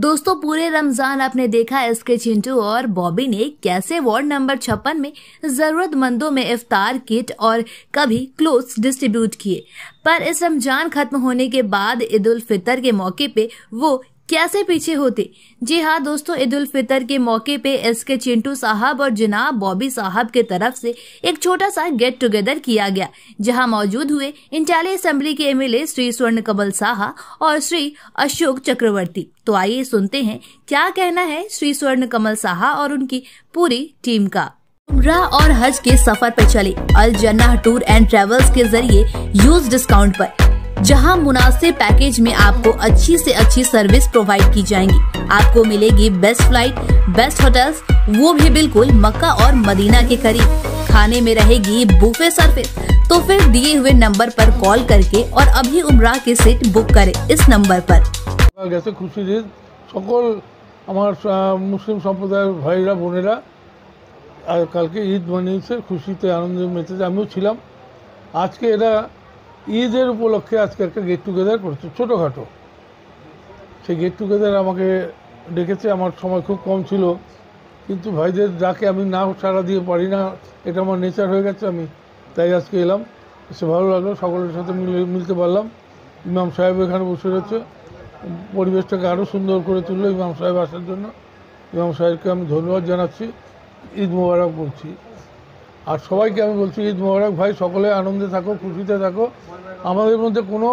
दोस्तों पूरे रमजान आपने देखा एस के चिंटू और बॉबी ने कैसे वार्ड नंबर छप्पन में जरूरतमंदों में इफ्तार किट और कभी क्लोथ डिस्ट्रीब्यूट किए पर इस रमजान खत्म होने के बाद ईद उल फितर के मौके पे वो कैसे पीछे होते जी हाँ दोस्तों ईद उल फितर के मौके पे एस के चिंटू साहब और जनाब बॉबी साहब के तरफ से एक छोटा सा गेट टुगेदर किया गया जहां मौजूद हुए इंटाली असेंबली के एमएलए श्री स्वर्ण कमल साहा और श्री अशोक चक्रवर्ती तो आइए सुनते हैं क्या कहना है श्री स्वर्ण कमल साहा और उनकी पूरी टीम का उमरा और हज के सफर पर चले अल जन्ना टूर एंड ट्रेवल्स के जरिए यूज डिस्काउंट पर जहां मुनासिब पैकेज में आपको अच्छी से अच्छी सर्विस प्रोवाइड की जाएंगी आपको मिलेगी बेस्ट फ्लाइट बेस्ट होटल्स वो भी बिल्कुल मक्का और मदीना के करीब खाने में रहेगी बुफे सर्विस तो फिर दिए हुए नंबर पर कॉल करके और अभी उमरा के सीट बुक करें इस नंबर पर গেছে खुशी যে সকল আমার মুসলিম সম্প্রদায়ের ভাইরা বোনেরা কালকে ঈদ মানিয়েছে খুশিতে আনন্দে মেতেছে আমিও ছিলাম ঈদের উপলক্ষে আজকে একটা গেট টুগেদার করেছে ছোটোখাটো সেই গেট টুগেদার আমাকে ডেকেছে আমার সময় খুব কম ছিল কিন্তু ভাইদের ডাকে আমি না সারা দিয়ে পারি না এটা আমার নেচার হয়ে গেছে আমি তাই আজকে এলাম সে ভালো লাগলো সকলের সাথে মিলে মিলতে পারলাম ইমাম সাহেব এখানে বসে রয়েছে পরিবেশটাকে আরও সুন্দর করে তুললো ইমাম সাহেব আসার জন্য ইমাম সাহেবকে আমি ধন্যবাদ জানাচ্ছি ঈদ মোবারক বলছি और সবাইকে के ईद मुबारक भाई सकले आनंदे थको खुशी थको हमारे मध्य को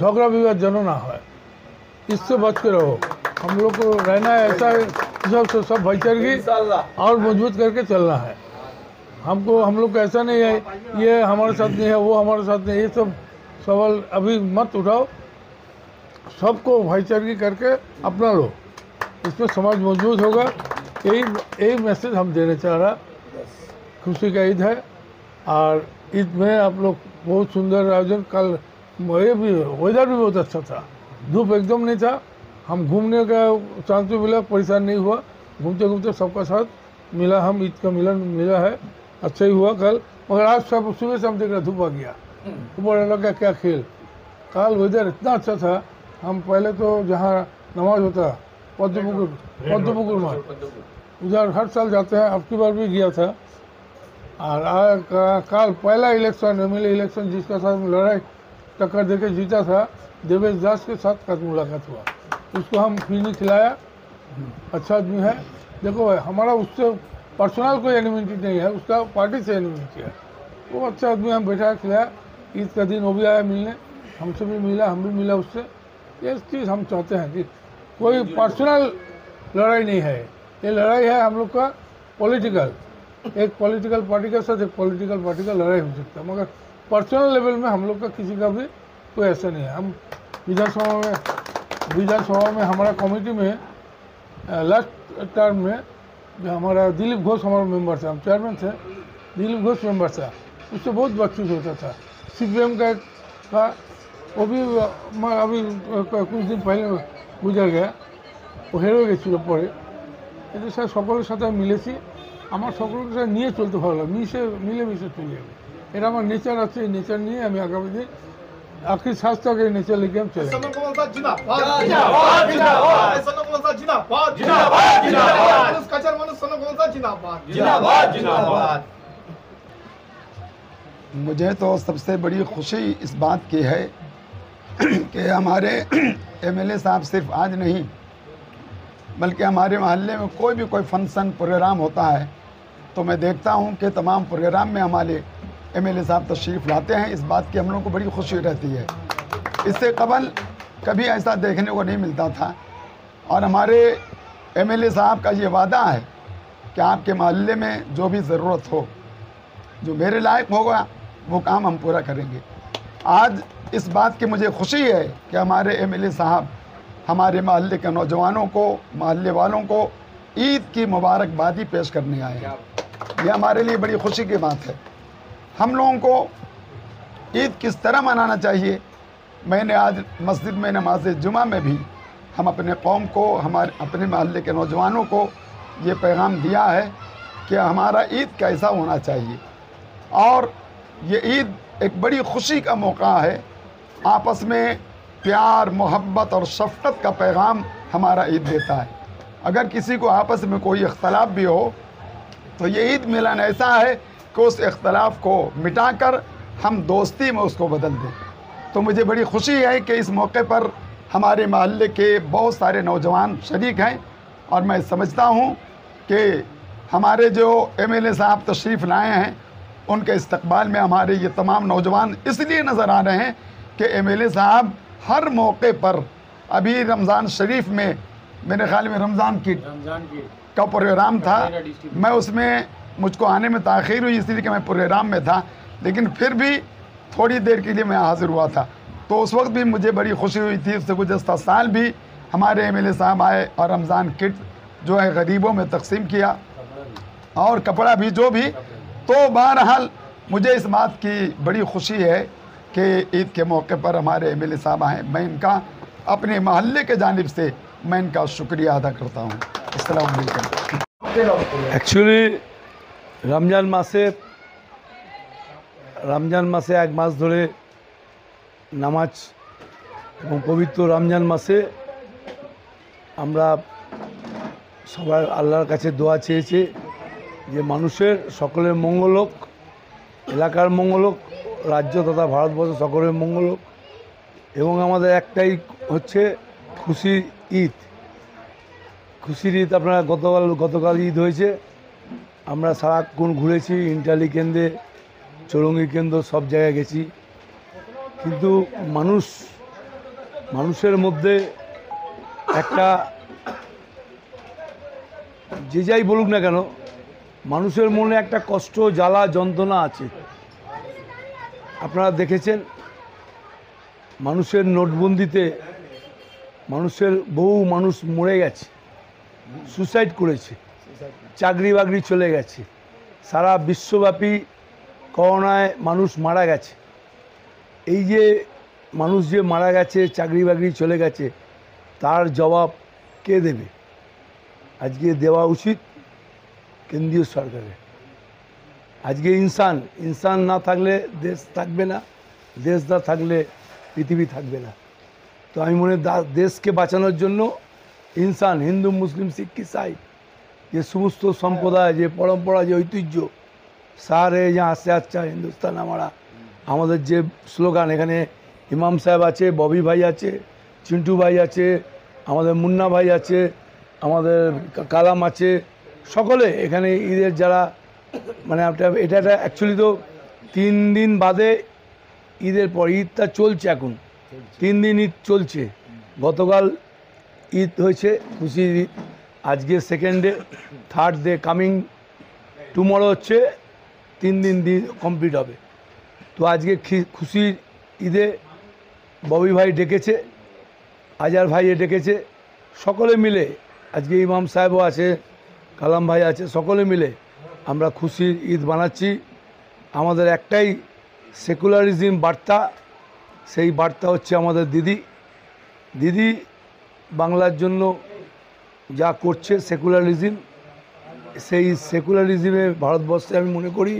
झगड़ा विवाद जान ना इससे बच के रहो हम लोग को रहना है ऐसा सब से सब भाईचारगी और मजबूत करके चलना है हमको हम लोग को ऐसा नहीं है ये हमारे साथ नहीं है वो हमारे साथ नहीं है ये सब सवाल अभी मत उठाओ सबको भाईचारगी करके अपना लो इसमें समाज मजबूत होगा यही यही मैसेज हम देना चाह रहा खुशी का ईद है और ईद में आप लोग बहुत सुंदर आयोजन कल ये भी वेदर भी बहुत अच्छा था धूप एकदम नहीं था हम घूमने का चांस भी मिला परेशान नहीं हुआ घूमते घूमते सबका साथ मिला हम ईद का मिलन मिला है अच्छा ही हुआ कल मगर आज सब सुबह से हम देख रहे धूप आ गया तो लग गया क्या खेल कल वेदर इतना अच्छा था हम पहले तो जहाँ नमाज होता पद्मपुकुर पद्म पुकुर उधर हर साल जाते हैं अब की बार भी गया था और कल पहला इलेक्शन एम इलेक्शन जिसके साथ लड़ाई टक्कर दे के जीता था देवेश दास के साथ कल मुलाकात हुआ उसको हम फिर नहीं खिलाया अच्छा आदमी है देखो भाई हमारा उससे पर्सनल कोई एनिमिटी नहीं है उसका पार्टी से एनिमिटी है वो अच्छा आदमी हम बैठा खिलाया ईद का दिन वो भी आया मिलने हमसे भी मिला हम भी मिला उससे ये चीज़ हम चाहते हैं कि कोई पर्सनल लड़ाई नहीं है ये लड़ाई है हम लोग का पॉलिटिकल एक पॉलिटिकल पार्टी के साथ एक पॉलिटिकल पार्टी का लड़ाई हो सकता है मगर पर्सनल लेवल में हम लोग का किसी का भी कोई ऐसा नहीं है हम विधानसभा में विधानसभा में हमारा कमेटी में लास्ट टर्म में जो हमारा दिलीप घोष हमारा मेंबर था हम चेयरमैन थे दिलीप घोष मेंबर था उससे बहुत बातचीत होता था सी का एक था वो भी अभी कुछ दिन पहले गुजर गया वो हेरो गए পরে এদের সাথে সকলের সাথে আমার সকলকে সাথে নিয়ে চলতে ভালো লাগে মিশে মিলেমিশে চলে যাবে এটা আমার নেচার আছে এই নেচার নিয়ে আমি আগামী দিন आखिर सांस तक ये नेचर लेके हम चले मुझे तो सबसे बड़ी खुशी इस बात की है कि हमारे एमएलए साहब सिर्फ आज नहीं बल्कि हमारे मोहल्ले में कोई भी कोई फंक्शन प्रोग्राम होता है तो मैं देखता हूँ कि तमाम प्रोग्राम में हमारे एम एल ए साहब तशरीफ़ लाते हैं इस बात की हम लोग को बड़ी खुशी रहती है इससे कबल कभी ऐसा देखने को नहीं मिलता था और हमारे एम एल ए साहब का ये वादा है कि आपके मोहल्ले में जो भी ज़रूरत हो जो मेरे लायक होगा वो काम हम पूरा करेंगे आज इस बात की मुझे खुशी है कि हमारे ए साहब हमारे महल्ले के नौजवानों को महल्ले वालों को ईद की मुबारकबादी पेश करने आए हैं ये हमारे लिए बड़ी खुशी की बात है हम लोगों को ईद किस तरह मनाना चाहिए मैंने आज मस्जिद में नमाज जुमा में भी हम अपने कौम को हमारे अपने महल्ले के नौजवानों को ये पैगाम दिया है कि हमारा ईद कैसा होना चाहिए और ये ईद एक बड़ी खुशी का मौका है आपस में प्यार मोहब्बत और शफकत का पैगाम हमारा ईद देता है अगर किसी को आपस में कोई इख्तलाफ भी हो तो ये ईद मिलन ऐसा है कि उस इख्तलाफ को मिटा कर हम दोस्ती में उसको बदल दें तो मुझे बड़ी खुशी है कि इस मौके पर हमारे महल्ले के बहुत सारे नौजवान शरीक हैं और मैं समझता हूँ कि हमारे जो एमएलए साहब तशरीफ़ लाए हैं उनके इस्तबाल में हमारे ये तमाम नौजवान इसलिए नज़र आ रहे हैं कि एमएलए साहब हर मौके पर अभी रमज़ान शरीफ में मेरे ख्याल में रमज़ान की रमज़ान की का प्रोग्राम था मैं उसमें मुझको आने में तखिर हुई इसलिए कि मैं प्रोग्राम में था लेकिन फिर भी थोड़ी देर के लिए मैं हाज़िर हुआ था तो उस वक्त भी मुझे बड़ी खुशी हुई थी उससे गुजशत साल भी हमारे एम साहब आए और रमज़ान किट जो है गरीबों में तकसीम किया और कपड़ा भी जो भी तो बहरहाल मुझे इस बात की बड़ी खुशी है कि ईद के मौके पर हमारे एम साहब आए मैं इनका अपने महल्ले के जानब से मैं इनका शुक्रिया अदा करता हूँ असलकम অ্যাকচুয়ালি রমজান মাসে রমজান মাসে এক মাস ধরে নামাজ এবং পবিত্র রমজান মাসে আমরা সবাই আল্লাহর কাছে দোয়া চেয়েছি যে মানুষের সকলের মঙ্গল হোক এলাকার মঙ্গল হোক রাজ্য তথা ভারতবর্ষ সকলের মঙ্গল হোক এবং আমাদের একটাই হচ্ছে খুশির ঈদ খুশির ঈদ আপনারা গতকাল গতকাল ঈদ হয়েছে আমরা সারাক্ষণ ঘুরেছি ইন্টালি কেন্দ্রে চৌরঙ্গি কেন্দ্র সব জায়গায় গেছি কিন্তু মানুষ মানুষের মধ্যে একটা যে যাই বলুক না কেন মানুষের মনে একটা কষ্ট জ্বালা যন্ত্রণা আছে আপনারা দেখেছেন মানুষের নোটবন্দিতে মানুষের বহু মানুষ মরে গেছে সুসাইড করেছে চাকরি বাকরি চলে গেছে সারা বিশ্বব্যাপী করোনায় মানুষ মারা গেছে এই যে মানুষ যে মারা গেছে চাকরি বাকরি চলে গেছে তার জবাব কে দেবে আজকে দেওয়া উচিত কেন্দ্রীয় সরকারের আজকে ইনসান ইনসান না থাকলে দেশ থাকবে না দেশ না থাকলে পৃথিবী থাকবে না তো আমি মনে দেশকে বাঁচানোর জন্য ইনসান হিন্দু মুসলিম শিখ ইসাই যে সমস্ত সম্প্রদায় যে পরম্পরা যে ঐতিহ্য সারে যা আসছে আচ্ছা হিন্দুস্তান আমারা আমাদের যে স্লোগান এখানে ইমাম সাহেব আছে ববি ভাই আছে চিন্টু ভাই আছে আমাদের মুন্না ভাই আছে আমাদের কালাম আছে সকলে এখানে ঈদের যারা মানে এটা একটা অ্যাকচুয়ালি তো তিন দিন বাদে ঈদের পর ঈদটা চলছে এখন তিন দিন ঈদ চলছে গতকাল ঈদ হয়েছে খুশি ঈদ আজকে second day third day coming tomorrow হচ্ছে তিন দিন দিন কমপ্লিট হবে তো আজকে খুশির ঈদে ববি ভাই ডেকেছে আজার ভাই ডেকেছে সকলে মিলে আজকে ইমাম সাহেবও আছে কালাম ভাই আছে সকলে মিলে আমরা খুশির ঈদ বানাচ্ছি আমাদের একটাই সেকুলারিজম বার্তা সেই বার্তা হচ্ছে আমাদের দিদি দিদি বাংলার জন্য যা করছে সেকুলারিজম সেই সেকুলারিজমে ভারতবর্ষে আমি মনে করি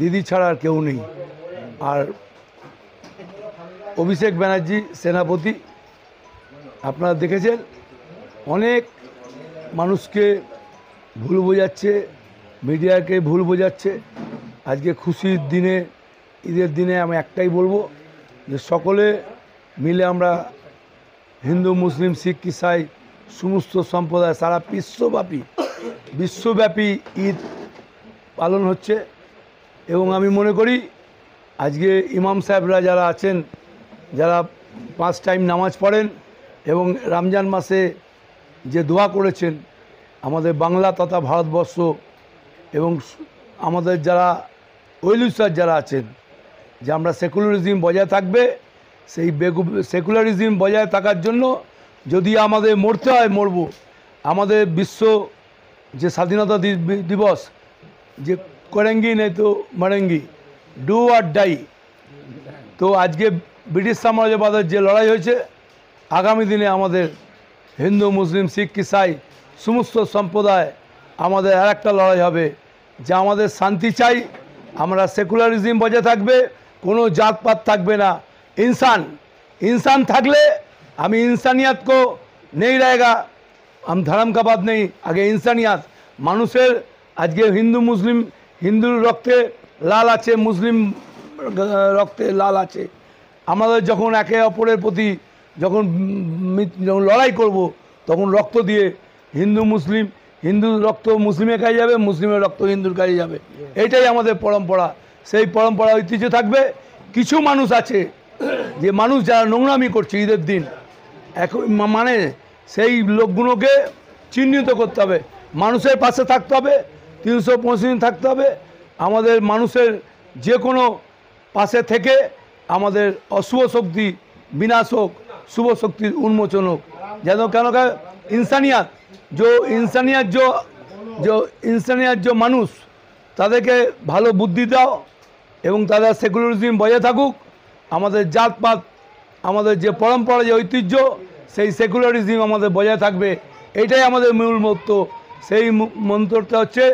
দিদি ছাড়া আর কেউ নেই আর অভিষেক ব্যানার্জি সেনাপতি আপনারা দেখেছেন অনেক মানুষকে ভুল বোঝাচ্ছে মিডিয়াকে ভুল বোঝাচ্ছে আজকে খুশির দিনে ঈদের দিনে আমি একটাই বলবো যে সকলে মিলে আমরা হিন্দু মুসলিম শিখ ইসাই সমস্ত সম্প্রদায় সারা বিশ্বব্যাপী বিশ্বব্যাপী ঈদ পালন হচ্ছে এবং আমি মনে করি আজকে ইমাম সাহেবরা যারা আছেন যারা পাঁচ টাইম নামাজ পড়েন এবং রমজান মাসে যে দোয়া করেছেন আমাদের বাংলা তথা ভারতবর্ষ এবং আমাদের যারা ওইলুসার যারা আছেন যে আমরা সেকুলারিজম বজায় থাকবে সেই সেকুলারিজম বজায় থাকার জন্য যদি আমাদের মরতে হয় মরব আমাদের বিশ্ব যে স্বাধীনতা দিবস যে করেঙ্গি নেই তো মারেঙ্গি ডু আর ডাই তো আজকে ব্রিটিশ সাম্রাজ্যবাদের যে লড়াই হয়েছে আগামী দিনে আমাদের হিন্দু মুসলিম শিখ ইসাই সমস্ত সম্প্রদায় আমাদের আর একটা লড়াই হবে যে আমাদের শান্তি চাই আমরা সেকুলারিজম বজায় থাকবে কোনো জাতপাত থাকবে না ইনসান ইনসান থাকলে আমি ইনসানিয়াত কো নেই রায়গা हम धर्म কাবাদ নেই আগে ইনসানিয়াত মানুষের আজকে হিন্দু মুসলিম হিন্দুর রক্তে লাল আছে মুসলিম রক্তে লাল আছে আমাদের যখন একে অপরের প্রতি যখন যখন লড়াই করব তখন রক্ত দিয়ে হিন্দু মুসলিম হিন্দু রক্ত মুসলিমের কাজে যাবে মুসলিমের রক্ত হিন্দুর কাজে যাবে এটাই আমাদের পরম্পরা সেই পরম্পরা ঐতিহ্য থাকবে কিছু মানুষ আছে যে মানুষ যারা নোংরামি করছে ঈদের দিন এখন মানে সেই লোকগুলোকে চিহ্নিত করতে হবে মানুষের পাশে থাকতে হবে তিনশো দিন থাকতে হবে আমাদের মানুষের যে কোনো পাশে থেকে আমাদের অশুভ শক্তি বিনাশ হোক শুভ শক্তির উন্মোচন হোক যেন কেন ইনসানিয়াত যে ইনসানিয়াত যে ইনসানিয়াত যে মানুষ তাদেরকে ভালো বুদ্ধি দাও এবং তারা সেকুলারিজম বজায় থাকুক আমাদের জাতপাত আমাদের যে পরম্পরা যে ঐতিহ্য সেই সেকুলারিজম আমাদের বজায় থাকবে এটাই আমাদের মূল মন্ত্র সেই মন্ত্রটা হচ্ছে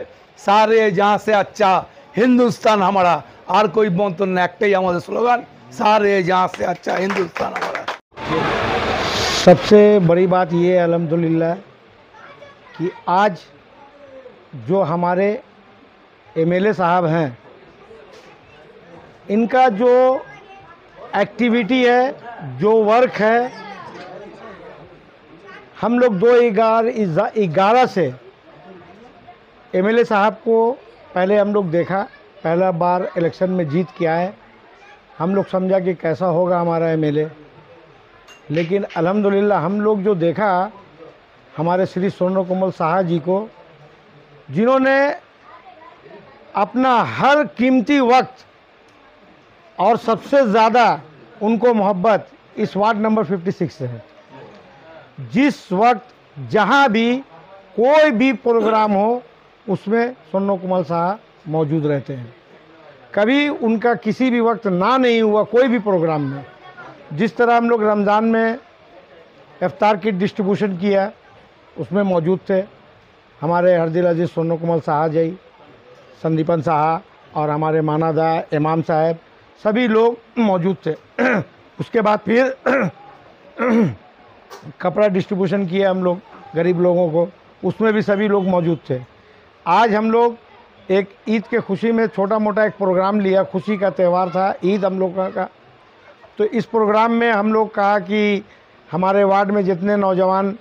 সারে যা সে আচ্ছা হিন্দুস্তান আমারা আর কই মন্ত্র না একটাই আমাদের স্লোগান সারে যা সে আচ্ছা হিন্দুস্তান আমারা সবচেয়ে बड़ी বাত ইয়ে আলহামদুলিল্লাহ কি আজ आज আমারে एमएलए साहब हैं इनका जो एक्टिविटी है जो वर्क है हम लोग दो ग्यारह ग्यारह से एमएलए साहब को पहले हम लोग देखा पहला बार इलेक्शन में जीत के आए हम लोग समझा कि कैसा होगा हमारा एमएलए लेकिन अल्हम्दुलिल्लाह हम लोग जो देखा हमारे श्री स्वर्ण कोमल शाह जी को जिन्होंने अपना हर कीमती वक्त और सबसे ज़्यादा उनको मोहब्बत इस वार्ड नंबर 56 से है जिस वक्त जहाँ भी कोई भी प्रोग्राम हो उसमें सोनो कुमल साह मौजूद रहते हैं कभी उनका किसी भी वक्त ना नहीं हुआ कोई भी प्रोग्राम में जिस तरह हम लोग रमज़ान में इफ्तार किट डिस्ट्रीब्यूशन किया उसमें मौजूद थे हमारे हरदिल अजीज़ सोनो कुमल साहा जी संदीपन साहा और हमारे मानादा इमाम साहब सभी लोग मौजूद थे उसके बाद फिर कपड़ा डिस्ट्रीब्यूशन किया हम लोग गरीब लोगों को उसमें भी सभी लोग मौजूद थे आज हम लोग एक ईद के खुशी में छोटा मोटा एक प्रोग्राम लिया खुशी का त्यौहार था ईद हम लोग का तो इस प्रोग्राम में हम लोग कहा कि हमारे वार्ड में जितने नौजवान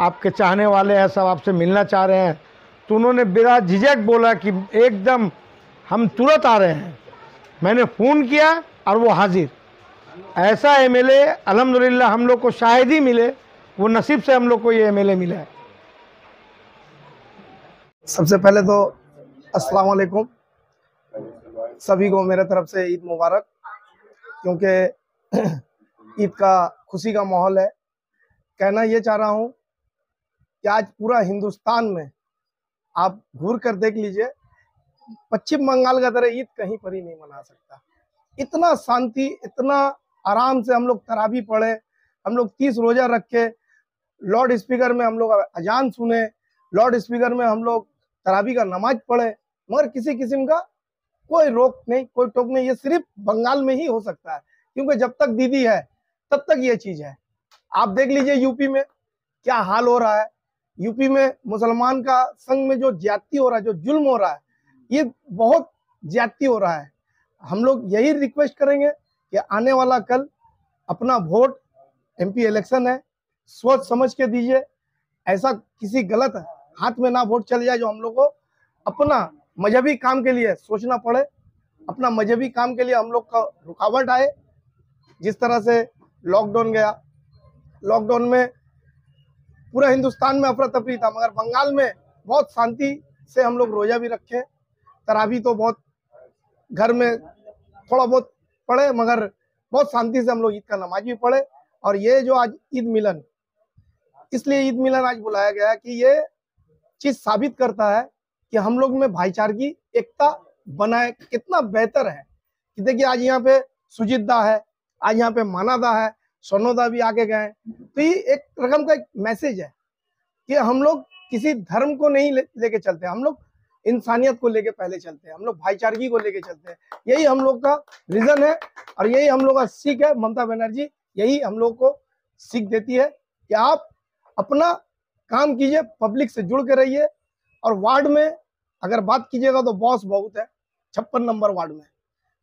आपके चाहने वाले हैं सब आपसे मिलना चाह रहे हैं तो उन्होंने बिरा झिझक बोला कि एकदम हम तुरंत आ रहे हैं मैंने फ़ोन किया और वो हाजिर ऐसा एम एल अलहमदिल्ला हम लोग को शायद ही मिले वो नसीब से हम लोग को ये एम मिला है सबसे पहले तो अस्सलाम वालेकुम सभी को मेरे तरफ से ईद मुबारक क्योंकि ईद का खुशी का माहौल है कहना ये चाह रहा हूँ कि आज पूरा हिंदुस्तान में आप घूर कर देख लीजिए पश्चिम बंगाल का तरह ईद कहीं पर ही नहीं मना सकता इतना शांति इतना आराम से हम लोग तराबी पढ़े हम लोग तीस रोजा रख के लॉर्ड स्पीकर में हम लोग अजान सुने लॉर्ड स्पीकर में हम लोग तराबी का नमाज पढ़े मगर किसी किस्म का कोई रोक नहीं कोई टोक नहीं ये सिर्फ बंगाल में ही हो सकता है क्योंकि जब तक दीदी है तब तक ये चीज है आप देख लीजिए यूपी में क्या हाल हो रहा है यूपी में मुसलमान का संघ में जो ज्यादती हो रहा है जो जुल्म हो रहा है ये बहुत ज्यादती हो रहा है हम लोग यही रिक्वेस्ट करेंगे कि आने वाला कल अपना वोट एमपी इलेक्शन है सोच समझ के दीजिए ऐसा किसी गलत हाथ में ना वोट चले जाए जो हम लोग को अपना मजहबी काम के लिए सोचना पड़े अपना मजहबी काम के लिए हम लोग का रुकावट आए जिस तरह से लॉकडाउन गया लॉकडाउन में पूरा हिंदुस्तान में अफरा तफरी था मगर बंगाल में बहुत शांति से हम लोग रोजा भी रखे तरावी तो बहुत घर में थोड़ा बहुत पढ़े मगर बहुत शांति से हम लोग ईद का नमाज भी पढ़े और ये जो आज ईद मिलन इसलिए ईद मिलन आज बुलाया गया कि ये चीज साबित करता है कि हम लोग में भाईचार की एकता बनाए कितना बेहतर है कि देखिए आज यहाँ पे सुजीत दा है आज यहाँ पे मानादा है सोनोदा भी आगे गए तो ये एक रकम का एक मैसेज है कि हम लोग किसी धर्म को नहीं ले, लेके चलते हम लोग इंसानियत को लेके पहले चलते हैं हम लोग भाईचारगी को लेके चलते हैं यही हम लोग का रीजन है और यही हम लोग का सीख है ममता बनर्जी यही हम लोग को सीख देती है कि आप अपना काम कीजिए पब्लिक से जुड़ के रहिए और वार्ड में अगर बात कीजिएगा तो बॉस बहुत है छप्पन नंबर वार्ड में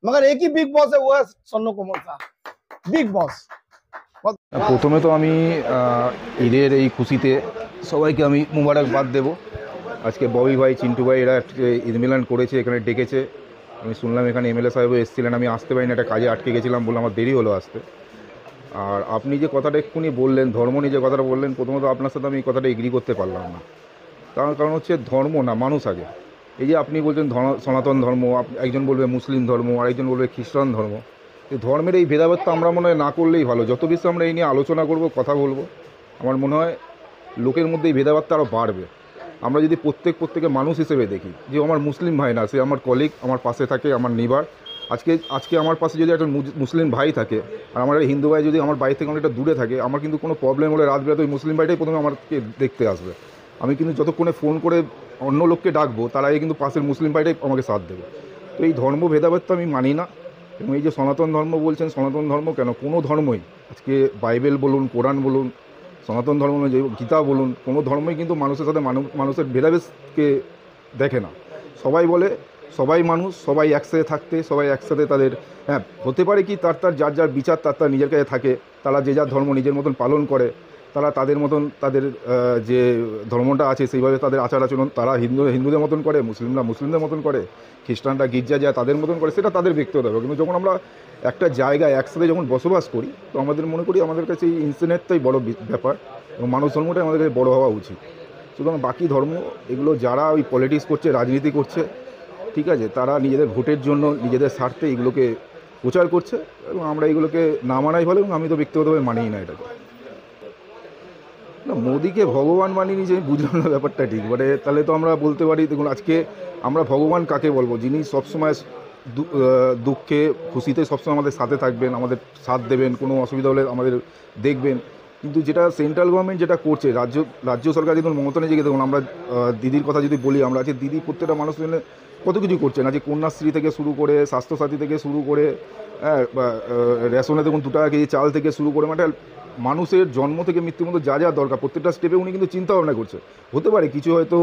मगर एक ही बिग बॉस है वो है सोनू कुमार साहब बिग बॉस প্রথমে তো আমি ঈদের এই খুশিতে সবাইকে আমি মুবারকবাদ দেব আজকে ববি ভাই চিন্টু ভাই এরা ঈদ মিলান করেছে এখানে ডেকেছে আমি শুনলাম এখানে এমএলএ সাহেব এসেছিলেন আমি আসতে পারিনি একটা কাজে আটকে গেছিলাম বলে আমার দেরি হলো আসতে আর আপনি যে কথাটা এক্ষুনি বললেন ধর্ম নিয়ে যে কথাটা বললেন প্রথমত আপনার সাথে আমি এই কথাটা এগ্রি করতে পারলাম না তার কারণ হচ্ছে ধর্ম না মানুষ আগে এই যে আপনি বলছেন সনাতন ধর্ম একজন বলবে মুসলিম ধর্ম আরেকজন বলবে খ্রিস্টান ধর্ম ধর্মের এই তো আমরা মনে হয় না করলেই ভালো যত বেশি আমরা এই নিয়ে আলোচনা করব কথা বলবো আমার মনে হয় লোকের মধ্যে এই ভেদাভেদটা আরও বাড়বে আমরা যদি প্রত্যেক প্রত্যেকে মানুষ হিসেবে দেখি যে আমার মুসলিম ভাই না সে আমার কলিগ আমার পাশে থাকে আমার নিবার আজকে আজকে আমার পাশে যদি একটা মুসলিম ভাই থাকে আর আমার হিন্দু ভাই যদি আমার বাড়ি থেকে অনেকটা দূরে থাকে আমার কিন্তু কোনো প্রবলেম হলে রাত বেড়াতে ওই মুসলিম ভাইটাই প্রথমে আমাকে দেখতে আসবে আমি কিন্তু যতক্ষণে ফোন করে অন্য লোককে ডাকবো তার আগে কিন্তু পাশের মুসলিম ভাইটাই আমাকে সাথ দেবে তো এই ধর্ম ভেদাভেদ তো আমি মানি না এবং এই যে সনাতন ধর্ম বলছেন সনাতন ধর্ম কেন কোনো ধর্মই আজকে বাইবেল বলুন কোরআন বলুন সনাতন ধর্ম যে গীতা বলুন কোনো ধর্মই কিন্তু মানুষের সাথে মানুষের ভেদাভেদকে দেখে না সবাই বলে সবাই মানুষ সবাই একসাথে থাকতে সবাই একসাথে তাদের হ্যাঁ হতে পারে কি তার তার যার যার বিচার তার তার নিজের কাছে থাকে তারা যে যার ধর্ম নিজের মতন পালন করে তারা তাদের মতন তাদের যে ধর্মটা আছে সেইভাবে তাদের আচার আচরণ তারা হিন্দু হিন্দুদের মতন করে মুসলিমরা মুসলিমদের মতন করে খ্রিস্টানরা গির্জা যায় তাদের মতন করে সেটা তাদের ব্যক্তিগত হবে কিন্তু যখন আমরা একটা জায়গায় একসাথে যখন বসবাস করি তো আমাদের মনে করি আমাদের কাছে এই ইনসিডেন্টটাই বড় ব্যাপার এবং মানুষ ধর্মটাই আমাদের কাছে বড়ো হওয়া উচিত সুতরাং বাকি ধর্ম এগুলো যারা ওই পলিটিক্স করছে রাজনীতি করছে ঠিক আছে তারা নিজেদের ভোটের জন্য নিজেদের স্বার্থে এগুলোকে প্রচার করছে এবং আমরা এগুলোকে না মানাই ভালো এবং আমি তো ব্যক্তিগতভাবে মানিই না এটাকে না মোদিকে ভগবান মানিয়ে নিয়েছি আমি বুঝলাম না ব্যাপারটা ঠিক মানে তাহলে তো আমরা বলতে পারি দেখুন আজকে আমরা ভগবান কাকে বলবো যিনি সবসময় দুঃখে খুশিতে সবসময় আমাদের সাথে থাকবেন আমাদের সাথ দেবেন কোনো অসুবিধা হলে আমাদের দেখবেন কিন্তু যেটা সেন্ট্রাল গভর্নমেন্ট যেটা করছে রাজ্য রাজ্য সরকার যেমন মমতা নিজেকে দেখুন আমরা দিদির কথা যদি বলি আমরা আজকে দিদি প্রত্যেকটা মানুষের জন্য কত কিছু করছে না যে কন্যাশ্রী থেকে শুরু করে স্বাস্থ্যসাথী থেকে শুরু করে হ্যাঁ রেশনে দেখুন দু টাকা কেজি চাল থেকে শুরু করে মানে মানুষের জন্ম থেকে মৃত্যুর মধ্যে যা যা দরকার প্রত্যেকটা স্টেপে উনি কিন্তু চিন্তা ভাবনা করছে হতে পারে কিছু হয়তো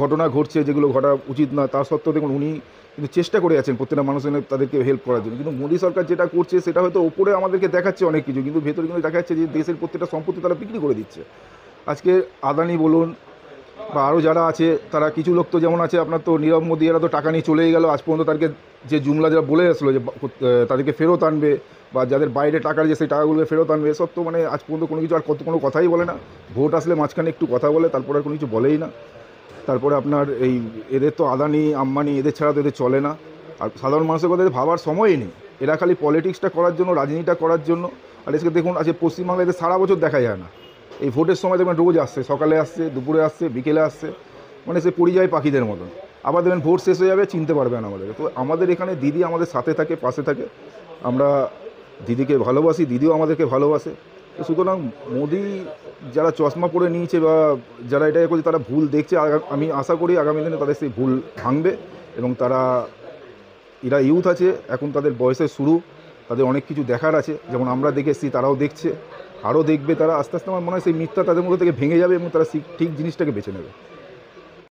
ঘটনা ঘটছে যেগুলো ঘটা উচিত না তার সত্ত্বেও দেখুন উনি কিন্তু চেষ্টা করে আছেন প্রত্যেকটা মানুষের তাদেরকে হেল্প করার জন্য কিন্তু মোদী সরকার যেটা করছে সেটা হয়তো ওপরে আমাদেরকে দেখাচ্ছে অনেক কিছু কিন্তু ভেতরে কিন্তু দেখাচ্ছে যে দেশের প্রত্যেকটা সম্পত্তি তারা বিক্রি করে দিচ্ছে আজকে আদানি বলুন বা আরও যারা আছে তারা কিছু লোক তো যেমন আছে আপনার তো নীরব মোদী এরা তো টাকা নিয়ে চলেই গেল আজ পর্যন্ত তাদেরকে যে জুমলা যারা বলে আসলো যে তাদেরকে ফেরত আনবে বা যাদের বাইরে টাকার যে সেই টাকাগুলোকে ফেরত আনবে এসব তো মানে আজ পর্যন্ত কোনো কিছু আর কত কোনো কথাই বলে না ভোট আসলে মাঝখানে একটু কথা বলে তারপরে আর কোনো কিছু বলেই না তারপরে আপনার এই এদের তো আদানি আম্বানি এদের ছাড়া তো এদের চলে না আর সাধারণ মানুষের কথা ভাবার সময়ই নেই এরা খালি পলিটিক্সটা করার জন্য রাজনীতিটা করার জন্য আর এসে দেখুন আজকে পশ্চিমবাংলা এদের সারা বছর দেখা যায় না এই ভোটের সময় দেখবেন রোজ আসছে সকালে আসছে দুপুরে আসছে বিকেলে আসছে মানে সে পরিযায়ী পাখিদের মতন আবার দেখবেন ভোট শেষ হয়ে যাবে চিনতে পারবে না আমাদেরকে তো আমাদের এখানে দিদি আমাদের সাথে থাকে পাশে থাকে আমরা দিদিকে ভালোবাসি দিদিও আমাদেরকে ভালোবাসে তো সুতরাং মোদি যারা চশমা পরে নিয়েছে বা যারা এটা করছে তারা ভুল দেখছে আমি আশা করি আগামী দিনে তাদের সেই ভুল ভাঙবে এবং তারা এরা ইউথ আছে এখন তাদের বয়সের শুরু তাদের অনেক কিছু দেখার আছে যেমন আমরা দেখেছি তারাও দেখছে আরও দেখবে তারা আস্তে আস্তে আমার মনে হয় সেই মিথ্যা তাদের মধ্যে থেকে ভেঙে যাবে এবং তারা ঠিক জিনিসটাকে বেছে নেবে